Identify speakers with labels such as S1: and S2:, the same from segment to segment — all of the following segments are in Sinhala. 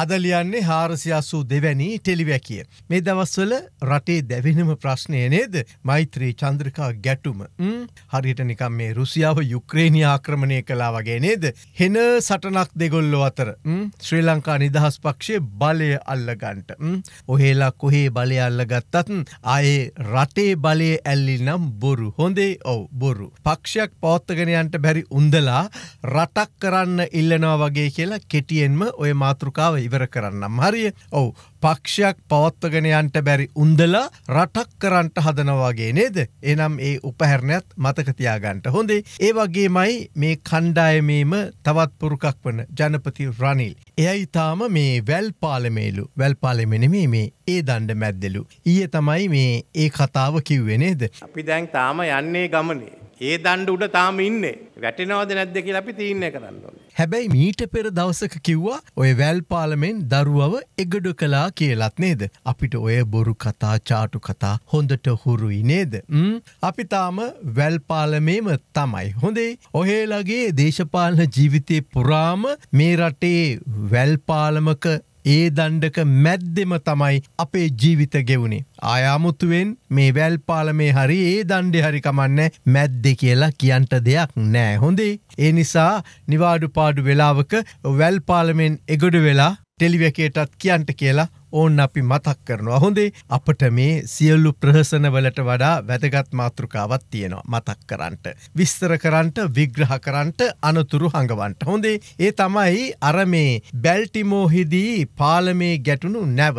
S1: අදලියන්නේ හාරසියාසූ දෙවැනි ටෙලිවැකිය. මේ දවස්වල රටේ දැවෙනම ප්‍රශ්නය නේද මෛත්‍රී චන්ද්‍රකා ගැටුම හරියට නිකම් මේ රුසියාව යුක්්‍රේණය ආක්‍රමණය කලා වගේ නේද. හෙන සටනක් දෙගොල්ලො අතර ශ්‍රී ලංකා නිදහස් පක්ෂය බලය අල්ලගන්ට. ඔහේලා කොහේ බලය අල්ලගත්තත් ආයේ රටේ බලය ඇල්ලි නම් බොරු හොඳේ ඔව බොරු. පක්ෂයක් පෝත්තගනයන්ට බැරි උන්දලා රටක් කරන්න ඉල්ලනවා වගේ කියලා කෙටියෙන්ම ඔය මාතෘකාව ඉවර කරන්නම් හරිය ඔවු පක්ෂයක් පවත්වගෙනයන්ට බැරි උන්දලා රටක් කරන්ට හදනවාගේ නේද එනම් ඒ උපහැරණයත් මතකතියාගන්ට හොඳේ ඒ වගේමයි මේ කණ්ඩායමේම තවත් පුරුකක් වන ජනපති රනිල්. එයයි තාම මේ වැල් පාලමේලු වැල් පාලමෙනමේ මේ ඒ දණ්ඩ මැද්දෙලු. ඊය තමයි මේ ඒ කතාව කිව්වෙනේද. අපි දැන් තාම යන්නේ ගමනේ. ඒ දණ්ඩ උඩ තාම ඉන්නේ. වැටෙනවද නැද්ද කියලා අපි තීරණය කරන්න ඕනේ. හැබැයි මීට පෙර දවසක කිව්වා ඔය වැල්පාලමෙන් දරුවව එගඩු කලා කියලත් නේද. අපිට ඔය බොරු කතා චාටු කතා හොඳට හුරුයි නේද. අපිතාම වැල්පාලමේම තමයි හොඳේ ඔහේලගේ දේශපාලන ජීවිතය පුරාම මේ රටේ වැල්පාලමක ඒ දණ්ඩක මැද්දෙම තමයි අපේ ජීවිත ගෙවුණේ. ආයාමුත්තුවෙන් මේ වැල් පාලමේ හරි ඒ දණ්ඩෙ හරිකමන්න මැද්දෙ කියලා කියන්ට දෙයක් නෑ හොඳේ. ඒ නිසා නිවාඩු පාඩු වෙලාවක වැල් පාලමෙන් එගොඩ වෙලා ටෙලිවකේටත් කියන්ට කියලා ඕන් අපි මතක් කරනවා හොඳේ අපට මේ සියල්ලු ප්‍රහසනවලට වඩා වැදගත් මාතෘකාවත් තියෙනවා මතක් කරන්ට. විස්තර කරන්ට විග්‍රහ කරන්ට අනතුරු හඟවන්ට හොඳේ ඒ තමයි අර මේ බැල්ටිමෝහිදී පාලමේ ගැටුණු නැව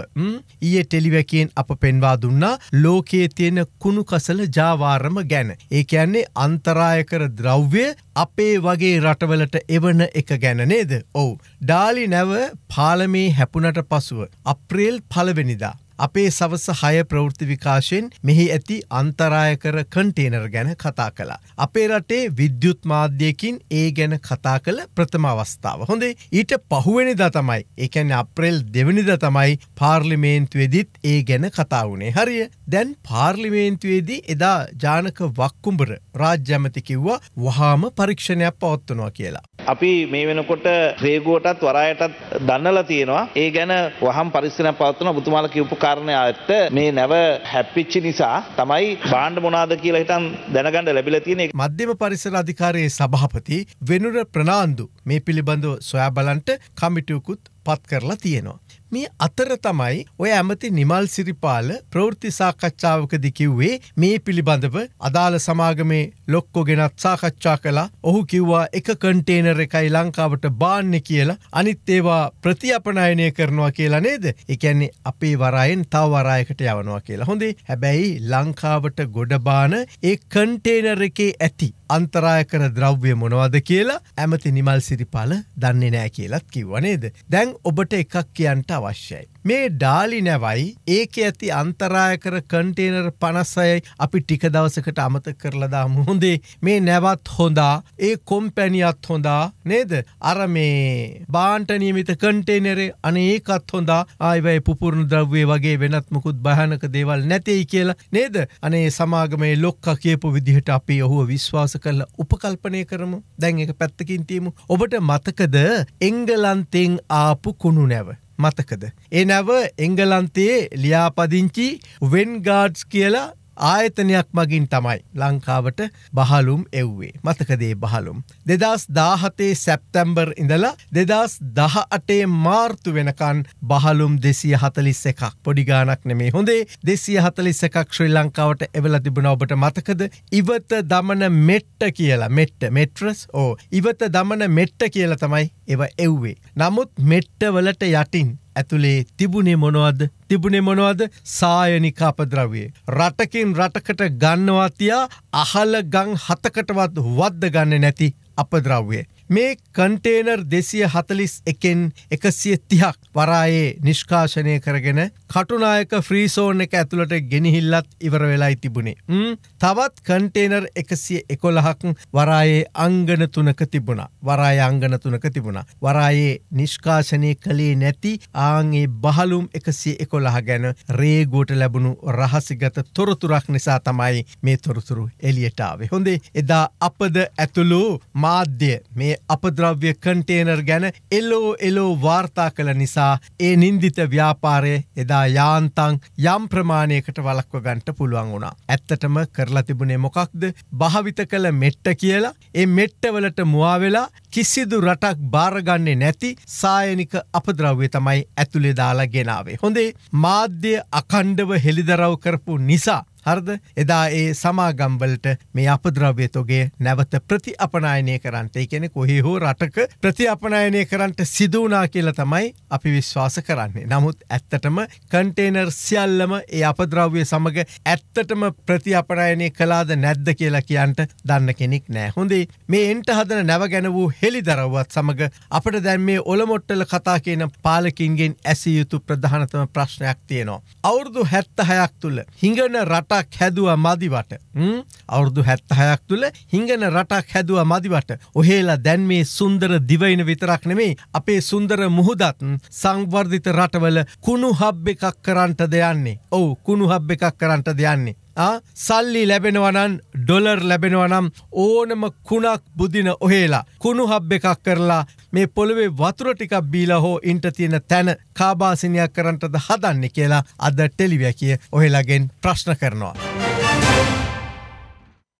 S1: ඊය ටෙලිවැකෙන් අප පෙන්වා දුන්නා ලෝකයේ තියෙන කුණුකසල ජාවාරම ගැන. ඒ ඇන්නේ අන්තරායකර ද්‍රව්‍ය අපේ වගේ රටවලට එවන එක ගැනනේද ඔවු ඩාලි නැව පාලමේ හැපුනට පසුව අප්‍රේල් පලවෙනිදා අපේ සවස හය ප්‍රවෘති විකාශයෙන් මෙහි ඇති අන්තරායකර කන්ටේනර් ගැන කතා කලා. අපේ රටේ විද්‍යුත් මාධ්‍යයකින් ඒ ගැන කතා කළ ප්‍රථම අවස්ථාව. හොඳේ ඊට පහුවනි ද තමයි එකැන අප්‍රෙල් දෙවනිද තමයි පාර්ලිමේන්තුවේදිත් ඒ ගැන කතා වුණේ හරිය. දැන් පාර්ලිමේන්තුවේදී එදා ජානක වක්කුම්ඹර රාජ්‍යමති කිව්වා වහාම පරීක්ෂණයක් පවත්වනවා කියලා. අපි මේ වෙනකොට ශ්‍රේගුවටත් වරායටත් දන්නලා තියෙනවා. ඒ ගැන වහම් පරිස්සමක් පවත්වන ඔබතුමාලා කියපු කාරණේ ඇත්ත මේ නැව හැප්පිච්ච නිසා තමයි බාණ්ඩ මොනාද කියලා හිතන් දැනගන්න ලැබිලා තියෙන්නේ. මධ්‍යම පරිසර අධිකාරියේ සභාපති වෙනුර ප්‍රනාන්දු මේ පිළිබඳව සොයා බලන්ට කමිටුවකුත් පත් කරලා තියෙනවා. මේ අතර තමයි ඔය ඇමති නිමල් සිරිපාල ප්‍රවෘත්ති සාකච්ඡාවකදි කිව්වේ මේ පිළිබඳව අදාළ සමාගමේ ලොක්කො ගෙනත් සාකච්ඡා කළා ඔහු කිව්වා එක කන්ටේනර් එකයි ලංකාවට බාන්න කියලා අනිත් ඒවා ප්‍රතිඅපනයනය කරනවා කියලා නේද? ඒ කියන්නේ අපේ වරායෙන් තව වරායකට යවනවා කියලා. හොඳේ. හැබැයි ලංකාවට ගොඩ බාන ඒ කන්ටේනර් එකේ ඇති අන්තරාය කර ද්‍රව්‍ය මොනවද කියලා ඇමති නිමල් සිරිපාල දන්නේ නෑ කියලත් කිව්ව නේද? දැන් ඔබට එකක් කියන්ට අවශ්‍යයි. මේ ඩාලි නැවයි ඒක ඇති අන්තරායකර කන්ටේනර් පනස්සයයි අපි ටික දවසකට අමත කරලදා මුහොදේ මේ නැවත් හොඳා ඒ කොම්පැනියත් හොඳා නේද අර මේ බාන්ටනියමිත කන්ටේනරේ අන ඒකත් හොඳා ආයවයි පුපුරුණු ද්‍රව්වේ වගේ වෙනත්මකුත් භයනක දේවල් නැතෙයි කියලා නේද අනේ සමාගමේ ලොක්ක කියපු විදිහට අපි ඔහුව විශ්වාස කරලා උපකල්පනය කරමු දැන් එක පැත්තකින් තියමු ඔබට මතකද එංගලන්තෙන් ආපු කුණු නැව මතකද. ඒ නැව එංගලන්තයේ ලියාපදිංචි වෙන්ගාඩ්ස් කියලා ආයතනයක් මගින් තමයි ලංකාවට බහලුම් එව්වේ මතකදේ බහලුම්. දෙදස් දාහතේ සැප්තැම්බර් ඉඳලා දෙදස් දහ අටේ මාර්තු වෙනකන් බහලුම් දෙසිය හතලිස්ස එකක් පොඩිගානක් නෙමේ හොඳේ දෙසිය හතලිස්ස එකක් ශ්‍රී ලංකාවට එවල තිබුණ ඔබට මතකද ඉවත දමන මෙට්ට කියලා මෙට්ට මෙට්‍රස් ඕ ඉවත දමන මෙට්ට කියල තමයි එව එව්වේ. නමුත් මෙට්ටවලට යටින් ඇතුළේ තිබුණේ මොනවද තිබුණේ මොනවද සායනික අපද්‍රව්‍යයේ. රටකින් රටකට ගන්නවාතියා අහල ගං හතකටවත් වද්ද ගන්න නැති අපද්‍රව්‍යය. මේ කන්ටේනර් දෙසිය හතලිස් එකෙන් එකසිය තිහක් වරායේ නිෂ්කාශනය කරගෙන කටුනායක ෆ්‍රීසෝන් එක ඇතුළට ගෙනහිල්ලත් ඉවර වෙලායි තිබුණේ. තවත් කන්ටේනර් එකසිය එකොළහක් වරායේ අංගන තුනක තිබුණා වරාය අංගන තුනක තිබුණා. වරායේ නිෂ්කාශනය කළේ නැති ආගේ බහලුම් එකසිය එකොළහ ගැන රේගෝට ලැබුණු රහසිගත තොරතුරක් නිසා තමයි මේ තොරතුරු එලියටාවේ. හොඳේ එදා අපද ඇතුළු මාධ්‍ය මේ අපද්‍රව්‍ය කන්ටේනර් ගැන එලෝ එලෝ වාර්තා කළ නිසා ඒ නින්දිත ව්‍යාපාරය එදා යාන්තං යම් ප්‍රමාණයකට වලක්ව ගන්ට පුළුවන් වුණා. ඇත්තටම කරලා තිබුණේ මොකක්ද භාවිත කළ මෙට්ට කියලා ඒ මෙට්ටවලට මුවාවෙලා කිසිදු රටක් භාරගන්නේ නැති සායනික අපද්‍රව්‍ය තමයි ඇතුළෙ දාලා ගෙනාවේ. හොඳේ මාධ්‍ය අකණ්ඩව හෙළිදරව් කරපු නිසා හර්ද එදා ඒ සමාගම්වලට මේ අපද්‍රව්‍යතොගේ නැවත ප්‍රති අපනායනය කරන්ට එකෙන කොහි හෝ රටක ප්‍රති අපනායනය කරන්ට සිදුවනා කියල තමයි අපි විශ්වාස කරන්නේ. නමුත් ඇත්තටම කන්ටේනර් සියල්ලම ඒ අපද්‍රව්‍ය සමඟ ඇත්තටම ප්‍රති අපනායනය කලාද නැද්ද කියලා කියන්ට දන්න කෙනෙක් නෑ. හොඳේ මේ එන්ට හදන නැව ගැන වූ හෙළි දරව්වත් සමඟ අපට දැන් මේ ඔලමොට්ටල කතා කියන පාලකින්ගෙන් ඇසියයුතු ප්‍රධානතම ප්‍රශ්නයක් තියෙනවා. අවුරුදු හැත්ත හයක් තුළ හිඟන රට රටක් හැදුව මදිවට අවුරදු හැත්තහයක් තුළ හිංගන රටක් හැදුව මදිවට ඔහේලා දැන් මේ සුන්දර දිවයින විතරක් නෙමේ අපේ සුන්දර මුහුදත් සංවර්ධිත රටවල කුණු හබ් එකක් කරන්ට දෙයන්නේ ඔවු කුණු හබ් එකක් කරන්ට දෙයන්නේ සල්ලි ලැබෙනවනන් ඩොලර් ලැබෙනවනම් ඕනම කුණක් බුදින ඔහේලා කුණු හබ් එකක් කරලා මේ පොළොවේ වතුර ටිකක් බීලා හෝ ඉන්ට තියෙන තැන කාබාසිනයක් කරන්ටද හදන්න කියලා අද ටෙලිවැකිය ඔහෙලාගෙන් ප්‍රශ්න කරනවා.